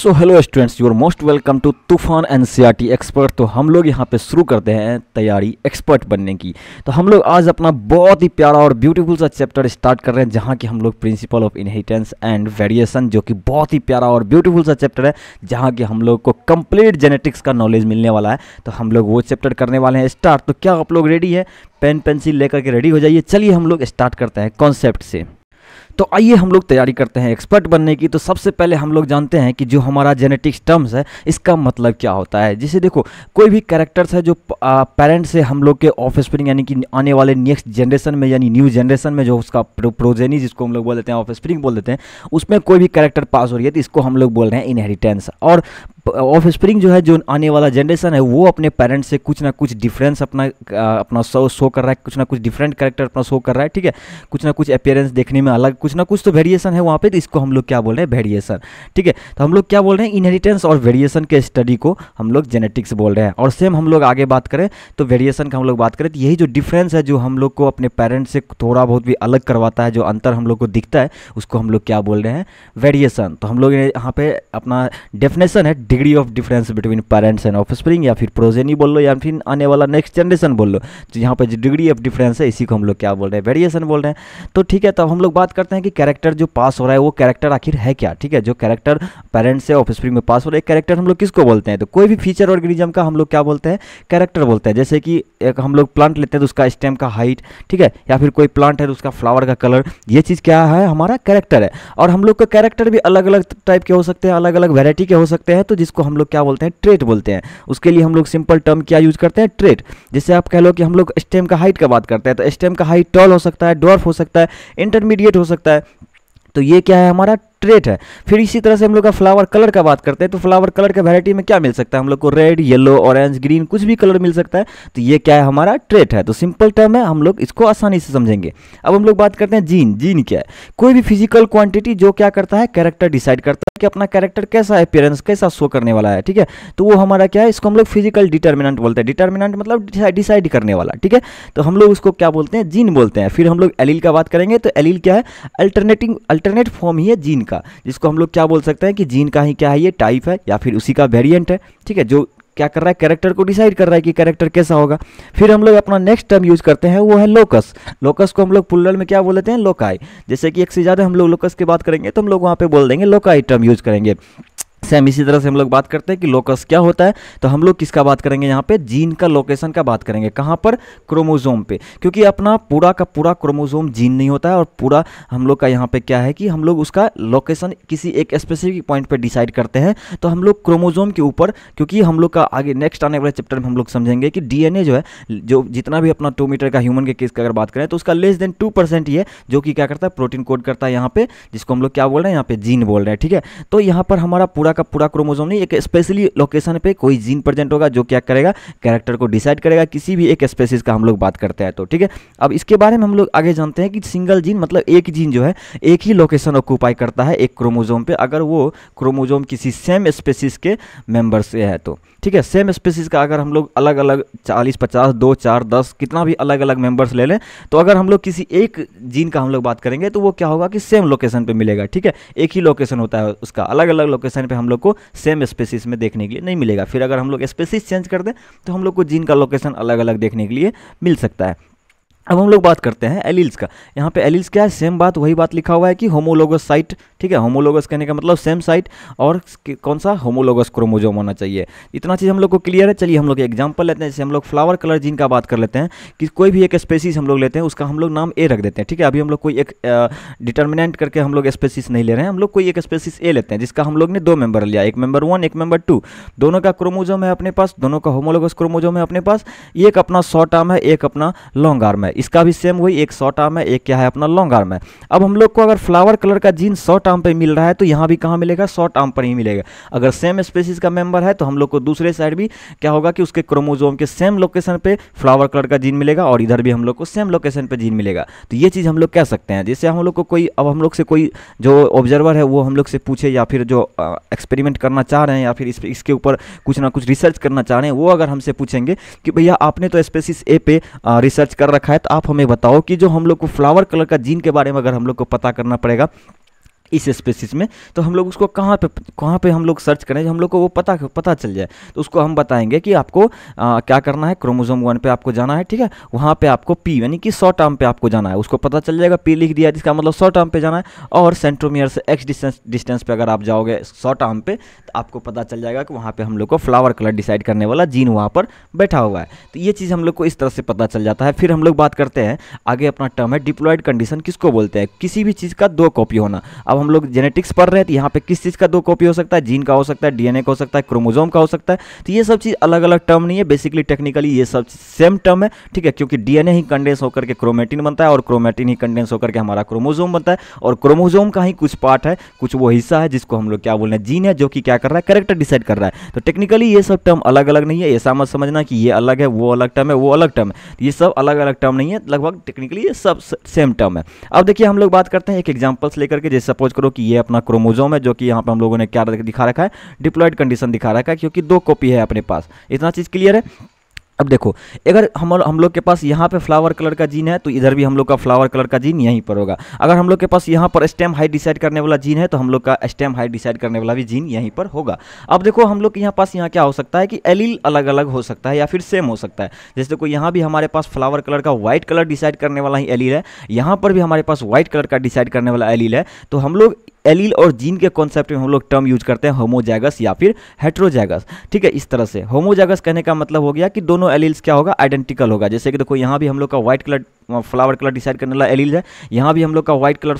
so hello students your most welcome to Toofan N C expert तो हम लोग यहाँ पे शुरू करते हैं तैयारी एक्सपर्ट बनने की तो हम लोग आज अपना बहुत ही प्यारा और ब्यूटीफुल सा चैप्टर स्टार्ट कर रहे हैं जहाँ की हम लोग principle of inheritance and variation जो कि बहुत ही प्यारा और ब्यूटीफुल सा चैप्टर है जहाँ की हम लोग को कंप्लीट जेनेटिक्स का नॉलेज मिलने वाला है तो हम लोग वो चैप्टर करने वाले हैं स्टार्ट तो क्या आप लोग रेडी है पेन पेंसिल लेकर के रेडी हो जाइए चलिए हम लोग स्टार्ट करते हैं कॉन्सेप्ट से तो आइए हम लोग तैयारी करते हैं एक्सपर्ट बनने की तो सबसे पहले हम लोग जानते हैं कि जो हमारा जेनेटिक्स टर्म्स है इसका मतलब क्या होता है जैसे देखो कोई भी कैरेक्टर्स है जो पेरेंट्स से हम लोग के ऑफ स्प्रिंग यानी कि आने वाले नेक्स्ट जनरेशन में यानी न्यू जनरेशन में जो उसका प्रो, प्रोजेनी जिसको हम लोग बोल देते हैं ऑफ स्प्रिंग बोल देते हैं उसमें कोई भी कैरेक्टर पास हो रही है तो इसको हम लोग बोल रहे हैं इनहेरिटेंस और ऑफ स्प्रिंग जो है जो आने वाला जनरेशन है वो अपने पेरेंट्स से कुछ ना कुछ डिफरेंस अपना अपना शो शो कर रहा है कुछ ना कुछ डिफरेंट कैरेक्टर अपना शो कर रहा है ठीक है कुछ ना कुछ अपेयरेंस देखने में अलग कुछ ना कुछ तो वेरिएशन है वहाँ पे तो इसको हम लोग क्या बोल रहे हैं वेरिएशन ठीक है तो हम लोग क्या बोल रहे हैं इनहेरिटेंस और वेरिएशन के स्टडी को हम लोग जेनेटिक्स बोल रहे हैं और सेम हम लोग आगे बात करें तो वेरिएशन का हम लोग बात करें तो यही जो डिफरेंस है जो हम लोग को अपने पेरेंट्स से थोड़ा बहुत भी अलग करवाता है जो अंतर हम लोग को दिखता है उसको हम लोग क्या बोल रहे हैं वेरिएशन तो हम लोग यहाँ पे अपना डेफिनेशन है degree of difference between parents and off या फिर प्रोजेनी बोल लो या फिर आने वाला नेक्स्ट जनरेशन बोल लो तो यहाँ पर जो डिग्री ऑफ डिफरेंस है इसी को हम लोग क्या बोल रहे हैं वेरिएशन बोल रहे हैं तो ठीक है तब हम लोग बात करते सकते हैं कि कैरेक्टर जो पास हो रहा है वो कैरेक्टर आखिर है क्या ठीक है जो कैरेक्टर पेरेंट्स से ऑफिस में पास हो रहा है कैरेक्टर हम लोग किसको बोलते हैं तो कोई भी फीचर ऑर्गेनिज्म का हम लोग क्या बोलते हैं कैरेक्टर बोलते हैं जैसे कि एक हम लोग प्लांट लेते हैं तो उसका स्टेम का हाइट ठीक है या फिर कोई प्लांट है तो उसका फ्लावर का कलर ये चीज़ क्या है हमारा कैरेक्टर है और हम लोग का कैरेक्टर भी अलग अलग टाइप के हो सकते हैं अलग अलग वेराइटी के हो सकते हैं तो जिसको हम लोग क्या बोलते हैं ट्रेट बोलते हैं उसके लिए हम लोग सिंपल टर्म क्या यूज करते हैं ट्रेट जैसे आप कह लो कि हम लोग स्टेम का हाइट का बात करते हैं तो स्टेम का हाइट टॉल हो सकता है डॉर्फ हो सकता है इंटरमीडिएट हो सकता है करता है तो ये क्या है हमारा स्ट्रेट है फिर इसी तरह से हम लोग का फ्लावर कलर का बात करते हैं तो फ्लावर कलर के वैरायटी में क्या मिल सकता है हम लोग को रेड येलो ऑरेंज ग्रीन कुछ भी कलर मिल सकता है तो ये क्या है हमारा ट्रेट है तो सिंपल टर्म है हम लोग इसको आसानी से समझेंगे अब हम लोग बात करते हैं जीन जीन क्या है कोई भी फिजिकल क्वांटिटी जो क्या करता है कैरेक्टर डिसाइड करता है कि अपना कैरेक्टर कैसा अपियरेंस कैसा शो करने वाला है ठीक है तो वो हमारा क्या है इसको हम लोग फिजिकल डिटर्मिनेंट बोलते हैं डिटर्मिनेंट मतलब डिसाइड करने वाला ठीक है तो हम लोग उसको क्या बोलते हैं जीन बोलते हैं फिर हम लोग एलील का बात करेंगे तो एलील क्या है अल्टरनेटिंग अल्टरनेट फॉर्म ही है जीन का का जिसको हम लोग क्या बोल सकते हैं कि जीन का ही क्या है ये टाइप है या फिर उसी का वेरियंट है ठीक है जो क्या कर रहा है कैरेक्टर को डिसाइड कर रहा है कि कैरेक्टर कैसा होगा फिर हम लोग अपना नेक्स्ट टर्म यूज करते हैं वो है लोकस लोकस को हम लोग पुलर में क्या बोल लेते हैं लोकाई जैसे कि एक से ज़्यादा हम लोग लोकस की बात करेंगे तो हम लोग वहाँ पे बोल देंगे लोकाई टर्म यूज करेंगे सेम इसी तरह से हम लोग बात करते हैं कि लोकस क्या होता है तो हम लोग किसका बात करेंगे यहाँ पे जीन का लोकेशन का बात करेंगे कहाँ पर क्रोमोजोम पे क्योंकि अपना पूरा का पूरा क्रोमोजोम जीन नहीं होता है और पूरा हम लोग का यहाँ पे क्या है कि हम लोग उसका लोकेशन किसी एक स्पेसिफिक पॉइंट पर डिसाइड करते हैं तो हम लोग क्रोमोजोम के ऊपर क्योंकि हम लोग का आगे नेक्स्ट आने वाले चैप्टर में हम लोग समझेंगे कि डी जो है जो जितना भी अपना टू मीटर का ह्यूमन के केस की अगर बात करें तो उसका लेस देन टू ही है जो कि क्या करता है प्रोटीन कोड करता है यहाँ पर जिसको हम लोग क्या बोल रहे हैं यहाँ पर जीन बोल रहे हैं ठीक है तो यहाँ पर हमारा पूरा पूरा का पूरा क्रोमोजोम नहीं एक स्पेशली लोकेशन पे कोई जीन प्रेजेंट होगा जो क्या करेगा कैरेक्टर को डिसाइड करेगा किसी भी एक स्पेसिस का हम लोग बात करते हैं तो ठीक है अब इसके बारे में हम लोग आगे जानते हैं कि सिंगल जीन मतलब एक जीन जो है एक ही लोकेशन ऑक्यूपाई करता है एक क्रोमोजोम पे अगर वो क्रोमोजोम किसी सेम स्पेसिस के मेम्बर से है तो ठीक है सेम स्पेसिस का अगर हम लोग अलग अलग चालीस पचास दो चार दस कितना भी अलग अलग मेंबर्स ले लें तो अगर हम लोग किसी एक जीन का हम लोग बात करेंगे तो वो क्या होगा कि सेम लोकेशन पर मिलेगा ठीक है एक ही लोकेशन होता है उसका अलग अलग लोकेशन पर हम लोग को सेम स्पेसिस में देखने के लिए नहीं मिलेगा फिर अगर हम लोग स्पेसिस चेंज कर दें तो हम लोग को जीन का लोकेशन अलग अलग देखने के लिए मिल सकता है अब हम लोग बात करते हैं एलिल्स का यहाँ पे एलिल्स क्या है सेम बात वही बात लिखा हुआ है कि होमोलोगस साइट ठीक है होमोलोगस कहने का मतलब सेम साइट और कौन सा होमोलोगस क्रोमोजोम होना चाहिए इतना चीज़ हम लोग को क्लियर है चलिए हम लोग एग्जाम्पल लेते हैं जैसे हम लोग फ्लावर कलर जीन का बात कर लेते हैं कि कोई भी एक स्पेसीज हम लोग लेते हैं उसका हम लोग नाम ए रख देते हैं ठीक है अभी हम लोग कोई एक डिटर्मिनेंट करके हम लोग स्पेसीस नहीं ले रहे हैं हम लोग कोई एक स्पेसीस ए लेते हैं जिसका हम लोग ने दो मेंबर लिया एक मेंबर वन एक मेंबर टू दोनों का क्रोमोजोम है अपने पास दोनों का होमोलोगस क्रोमोजोम है अपने पास एक अपना शॉर्ट आर्म है एक अपना लॉन्ग आर्म है इसका भी सेम वही एक शॉर्ट आर्म है एक क्या है अपना लॉन्ग आर्म है अब हम लोग को अगर फ्लावर कलर का जीन शॉर्ट आर्म पर मिल रहा है तो यहाँ भी कहाँ मिलेगा शॉर्ट आर्म पर ही मिलेगा अगर सेम स्पेसिस का मेंबर है तो हम लोग को दूसरे साइड भी क्या होगा कि उसके क्रोमोजोम के सेम लोकेशन पर फ्लावर कलर का जीन मिलेगा और इधर भी हम लोग को सेम लोकेशन पर जीन मिलेगा तो ये चीज़ हम लोग कह सकते हैं जैसे हम लोग को कोई अब हम लोग से कोई जो ऑब्जर्वर है वो हम लोग से पूछे या फिर जो एक्सपेरिमेंट करना चाह रहे हैं या फिर इस, इसके ऊपर कुछ ना कुछ रिसर्च करना चाह रहे हैं वो अगर हमसे पूछेंगे कि भैया आपने तो स्पेसिस ए पे रिसर्च कर रखा है आप हमें बताओ कि जो हम लोग को फ्लावर कलर का जीन के बारे में अगर हम लोग को पता करना पड़ेगा इस स्पेसिस में तो हम लोग उसको कहाँ पे कहाँ पे हम लोग सर्च करें जो हम लोग को वो पता पता चल जाए तो उसको हम बताएंगे कि आपको आ, क्या करना है क्रोमोजोम वन पे आपको जाना है ठीक है वहाँ पे आपको पी यानी कि शॉर्ट टर्म पे आपको जाना है उसको पता चल जाएगा पी लिख दिया जिसका मतलब शॉर्ट टर्म पे जाना है और सेंट्रोमियर से एक्स डिस्टेंस डिस्टेंस पर अगर आप जाओगे शॉर्ट टर्म पे तो आपको पता चल जाएगा कि वहाँ पर हम लोग को फ्लावर कलर डिसाइड करने वाला जीन वहाँ पर बैठा हुआ है तो ये चीज़ हम लोग को इस तरह से पता चल जाता है फिर हम लोग बात करते हैं आगे अपना टर्म है डिप्लॉयड कंडीशन किसको बोलते हैं किसी भी चीज़ का दो कॉपी होना अब हम लोग जेनेटिक्स पढ़ रहे हैं तो यहाँ पे किस चीज़ का दो कॉपी हो सकता है जीन का हो सकता है डीएनए का हो सकता है क्रोमोजोम का हो सकता है तो ये सब चीज़ अलग अलग टर्म नहीं है बेसिकली टेक्निकली ये सब सेम टर्म है ठीक है क्योंकि डीएनए ही कंडेंस होकर के क्रोमेटिन बनता है और क्रोमेटिन ही कंडेंस होकर के हमारा क्रोमोजोम बनता है और क्रोमोजोम का ही कुछ पार्ट है कुछ वो हिस्सा है जिसको हम लोग क्या बोल रहे हैं जीन है जो कि क्या कर रहा है करेक्टर डिसाइड कर रहा है तो टेक्निकली ये सब टर्म अलग अलग नहीं है ऐसा मत समझना कि ये अलग है वो अलग टर्म है वो अलग टर्म है ये सब अलग अलग टर्म नहीं है लगभग टेक्निकली ये सब सेम टर्म है अब देखिए हम लोग बात करते हैं एक एग्जाम्पल्स लेकर के जैसे सपोज करो कि ये अपना क्रोमोजोम है जो कि यहाँ पर हम लोगों ने क्या दिखा रखा है डिप्लॉयड कंडीशन दिखा रखा है क्योंकि दो कॉपी है अपने पास इतना चीज़ क्लियर है अब देखो अगर हम हम लोग के पास यहाँ पे फ्लावर कलर का जीन है तो इधर भी हम लोग का फ्लावर कलर का जीन यहीं पर होगा अगर हम लोग के पास यहाँ पर स्टेम हाइट डिसाइड करने वाला जीन है तो हम लोग का स्टेम हाइट डिसाइड करने वाला भी जीन यहीं पर होगा अब देखो हम लोग के यहाँ पास यहाँ क्या हो सकता है कि एलिल अलग अलग हो सकता है या फिर सेम हो सकता है जैसे देखो यहाँ भी हमारे पास फ्लावर कलर का व्हाइट कलर डिसाइड करने वाला ही एलिल है यहाँ पर भी हमारे पास व्हाइट कलर का डिसाइड करने वाला एलिल है तो हम लोग एलील और जीन के कॉन्सेप्ट में हम लोग टर्म यूज करते हैं होमोजैगस या फिर हेट्रोजैगस ठीक है इस तरह से होमोजैगस कहने का मतलब हो गया कि दोनों एलील्स क्या होगा आइडेंटिकल होगा जैसे कि देखो यहाँ भी हम लोग का white colour flower colour decide करने वाला एलिल है यहाँ भी हम लोग का व्हाइट कलर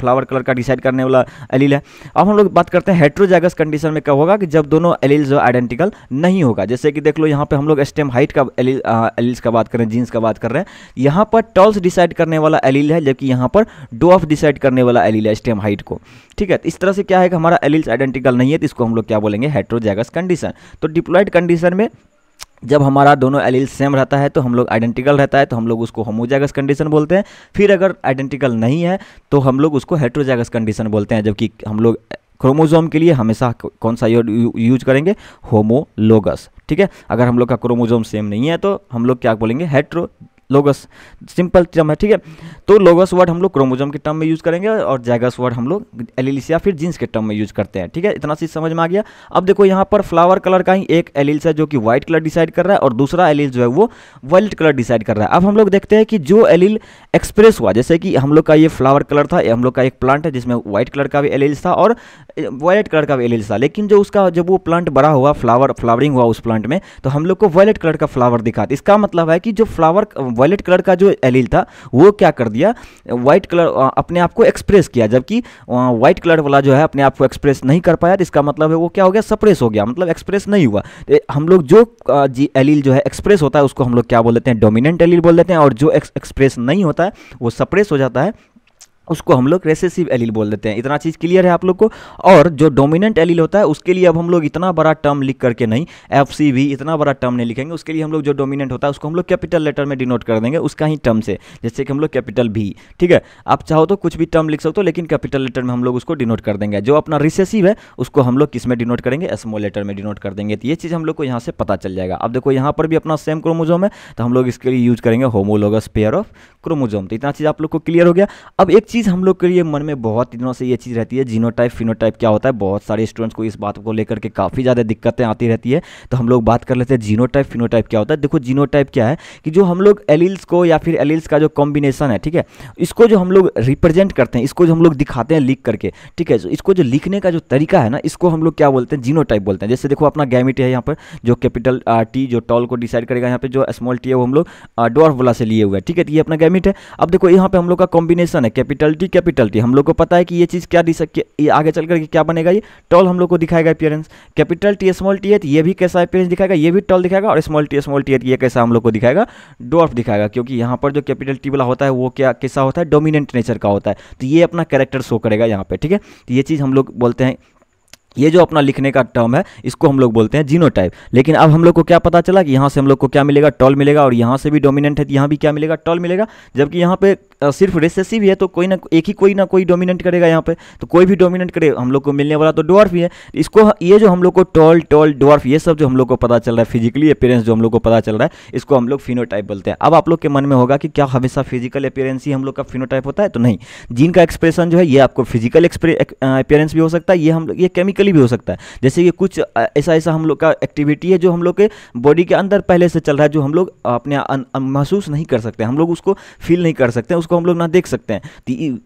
फ्लावर कलर का डिसाइड करने वाला एलिल है अब हम लोग बात करते हैं हेट्रोजैगस कंडीशन में क्या होगा कि जब दोनों एलिल जो आइडेंटिकल नहीं होगा जैसे कि देख लो यहाँ पे हम लोग स्टेम हाइट का एलिल एलिल्स का बात कर रहे हैं जीन्स का बात कर रहे हैं यहाँ पर टॉल्स डिसाइड करने वाला एलिल है जबकि यहाँ पर डोफ डिसाइड करने वाला एलिल है स्टेम हाइट को ठीक है तो इस तरह से क्या है कि हमारा एलिल्स आइडेंटिकल नहीं है तो इसको हम लोग क्या बोलेंगे हेट्रोजैगस कंडीशन तो डिप्लॉइड कंडीशन में जब हमारा दोनों एलील सेम रहता है तो हम लोग आइडेंटिकल रहता है तो हम लोग उसको होमोजागस कंडीशन बोलते हैं फिर अगर आइडेंटिकल नहीं है तो हम लोग उसको हेट्रोजागस कंडीशन बोलते हैं जबकि हम लोग क्रोमोजोम के लिए हमेशा कौन सा यूज करेंगे होमोलोगस ठीक है अगर हम लोग का क्रोमोजोम सेम नहीं है तो हम लोग क्या बोलेंगे हेट्रो लोगस सिंपल टर्म है ठीक है तो लोगस वर्ड हम लोग क्रोमोजम के टर्म में यूज़ करेंगे और जैगस वर्ड हम लोग एलिल्स या फिर जींस के टर्म में यूज़ करते हैं ठीक है इतना चीज़ समझ में आ गया अब देखो यहाँ पर फ्लावर कलर का ही एक एलिल्स है जो कि व्हाइट कलर डिसाइड कर रहा है और दूसरा एलिल जो है वो वाइल्ड कलर डिसाइड कर रहा है अब हम लोग देखते हैं कि जो एलिल एक्सप्रेस हुआ जैसे कि हम लोग का ये फ्लावर कलर था हम लोग का एक प्लांट है जिसमें व्हाइट कलर का भी एलिल्स था और वायलेट कलर का भी एलिल्स था लेकिन जो उसका जब वो प्लांट बड़ा हुआ फ्लावर फ्लावरिंग हुआ उस प्लांट में तो हम लोग को वाइल्ड कलर का फ्लावर दिखा इसका मतलब है कि जो फ्लावर वायलेट कलर का जो एलिल था वो क्या कर दिया वाइट कलर अपने आप को एक्सप्रेस किया जबकि व्हाइट कलर वाला जो है अपने आप को एक्सप्रेस नहीं कर पाया तो इसका मतलब है वो क्या हो गया सप्रेस हो गया मतलब एक्सप्रेस नहीं हुआ तो हम लोग जो जी एलिल जो है एक्सप्रेस होता है उसको हम लोग क्या बोल देते हैं डोमिनेंट एलिल बोल देते हैं और जो एक्सप्रेस नहीं होता है वो सप्रेस हो जाता है उसको हम लोग रेसेसिव एलील बोल देते हैं इतना चीज़ क्लियर है आप लोग को और जो डोमिनेंट एलील होता है उसके लिए अब हम लोग इतना बड़ा टर्म लिख करके नहीं एफ सी भी इतना बड़ा टर्म नहीं लिखेंगे उसके लिए हम लोग जो डोमिनेंट होता है उसको हम लोग कैपिटल लेटर में डिनोट कर देंगे उसका ही टर्म से जैसे कि हम लोग कैपिटल भी ठीक है आप चाहो तो कुछ भी टर्म लिख सकते हो लेकिन कैपिटल लेटर में हम लोग उसको डिनोट कर देंगे जो अपना रिसेसिव है उसको हम लोग किस में डिनोट करेंगे स्मॉल लेटर में डिनोट कर देंगे तो ये चीज़ हम लोग को यहाँ से पता चल जाएगा अब देखो यहाँ पर भी अपना सेम क्रोमोजोम है तो हम लोग इसके लिए यूज करेंगे होमोलोगस पेयर ऑफ क्रोमोजोम तो इतना चीज़ आप लोग को क्लियर हो गया अब एक चीज़ हम लोग के लिए मन में बहुत दिनों से ये चीज़ रहती है जीनोटाइप फिनोटाइप क्या होता है बहुत सारे स्टूडेंट्स को इस बात को लेकर के काफ़ी ज़्यादा दिक्कतें आती रहती है तो हम लोग बात कर लेते हैं जीनोटाइप फिनोटाइप क्या होता है देखो जीनोटाइप क्या है कि जो हम लोग एलिल्स को या फिर एलिल्स का जो कॉम्बिनेशन है ठीक है इसको जो हम लोग रिप्रेजेंट करते हैं इसको जो हम लोग दिखाते हैं लिख करके ठीक है इसको जो लिखने का जो तरीका है ना इसको हम लोग क्या बोलते हैं टाइप बोलते हैं जैसे देखो अपना गैमिट है यहाँ पर जो कैपिटल टी जो टॉल को डिसाइड करेगा यहाँ पे जो स्मॉल टी है वो हम लोग डॉर्फ वाला से लिए हुए हैं ठीक है तो ये अपना गैमिट है अब देखो यहाँ पे हम लोग का कॉम्बिनेशन है कैपिटल डिफिकल्टी कैपिटल टी हम लोग को पता है कि ये चीज़ क्या दी ये आगे चल करके क्या बनेगा ये टॉल हम लोग को दिखाएगा appearance capital T small T है तो ये भी कैसा अपियरेंस दिखाएगा ये भी टॉल दिखाएगा और स्मॉल टी स्मॉल टी है तो ये कैसा हम लोग को दिखाएगा डॉर्फ दिखाएगा क्योंकि यहाँ पर जो कैपिटल टी वाला होता है वो क्या कैसा होता है डोमिनेंट नेचर का होता है तो ये अपना कैरेक्टर शो करेगा यहाँ पर ठीक है तो ये चीज़ हम लोग बोलते हैं ये जो अपना लिखने का टर्म है इसको हम लोग बोलते हैं जीनो टाइप लेकिन अब हम लोग को क्या पता चला कि यहाँ से हम लोग को क्या मिलेगा टॉल मिलेगा और यहाँ से भी डोमिनेंट है तो यहाँ भी क्या मिलेगा टॉल मिलेगा जबकि यहाँ पे सिर्फ रेसेसिव है तो कोई ना एक ही कोई ना कोई डोमिनेट करेगा यहाँ पे तो कोई भी डोमिनेट करे हम लोग को मिलने वाला तो डॉर्फ ही है इसको ये जो हम लोग को टॉल टॉल डॉर्फ ये सब जो हम लोग को पता चल रहा है फिजिकली अपेयरेंस जो हम लोग को पता चल रहा है इसको हम लोग फिनोटाइप बोलते हैं अब आप लोग के मन में होगा कि क्या हमेशा फिजिकल अपेयरेंस ही हम लोग का फिनोटाइप होता है तो नहीं जीन का एक्सप्रेशन जो है ये आपको फिजिकल अपेयरेंस भी हो सकता है ये हम लोग ये केमिकली भी हो सकता है जैसे कि कुछ ऐसा ऐसा हम लोग का एक्टिविटी है जो हम लोग के बॉडी के अंदर पहले से चल रहा है जो हम लोग अपने महसूस नहीं कर सकते हम लोग उसको फील नहीं कर सकते उसको हम लोग ना देख सकते हैं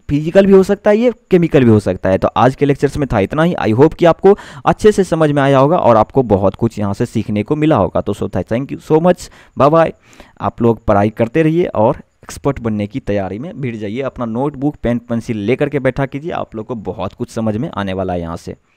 फिजिकल e, भी हो सकता है ये केमिकल भी हो सकता है तो आज के लेक्चर्स में था इतना ही आई होप कि आपको अच्छे से समझ में आया होगा और आपको बहुत कुछ यहाँ से सीखने को मिला होगा तो so thank you so much bye bye आप लोग पढ़ाई करते रहिए और एक्सपर्ट बनने की तैयारी में भिड़ जाइए अपना नोटबुक पेन पेंसिल लेकर के बैठा कीजिए आप लोग को बहुत कुछ समझ में आने वाला है यहाँ से